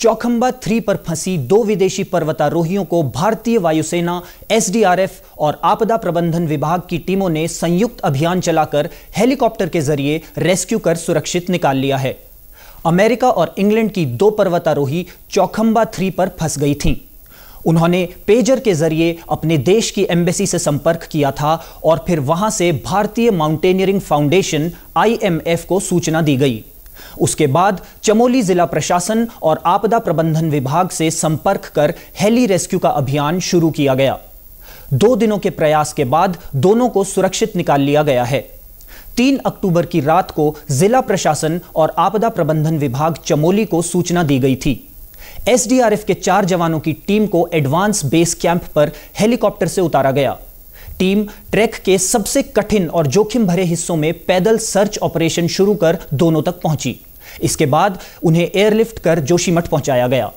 Chaukhamba three पर फंसी दो विदेशी पर्वतारोहियों को भारतीय वायुसेना एसडीआरएफ और आपदा प्रबंधन विभाग की टीमों ने संयुक्त अभियान चलाकर हेलीकॉप्टर के जरिए रेस्क्यू कर सुरक्षित निकाल लिया है अमेरिका और इंग्लैंड की दो पर्वतारोही चौखंबा थ्री पर फंस गई थीं उन्होंने पेजर के जरिए अपने देश की एम्बेसी से संपर्क किया था और फिर वहां से भारतीय माउंटेनियरिंग फाउंडेशन आईएमएफ को सूचना दी गई उसके बाद चमोली जिला प्रशासन और आपदा प्रबंधन विभाग से संपर्क कर हेली रेस्क्यू का अभियान शुरू किया गया दो दिनों के प्रयास के बाद दोनों को सुरक्षित निकाल लिया गया है तीन अक्टूबर की रात को जिला प्रशासन और आपदा प्रबंधन विभाग चमोली को सूचना दी गई थी एसडीआरएफ के चार जवानों की टीम को एडवांस बेस कैंप पर हेलीकॉप्टर से उतारा गया टीम ट्रैक के सबसे कठिन और जोखिम भरे हिस्सों में पैदल सर्च ऑपरेशन शुरू कर दोनों तक पहुंची इसके बाद उन्हें एयरलिफ्ट कर जोशीमठ पहुंचाया गया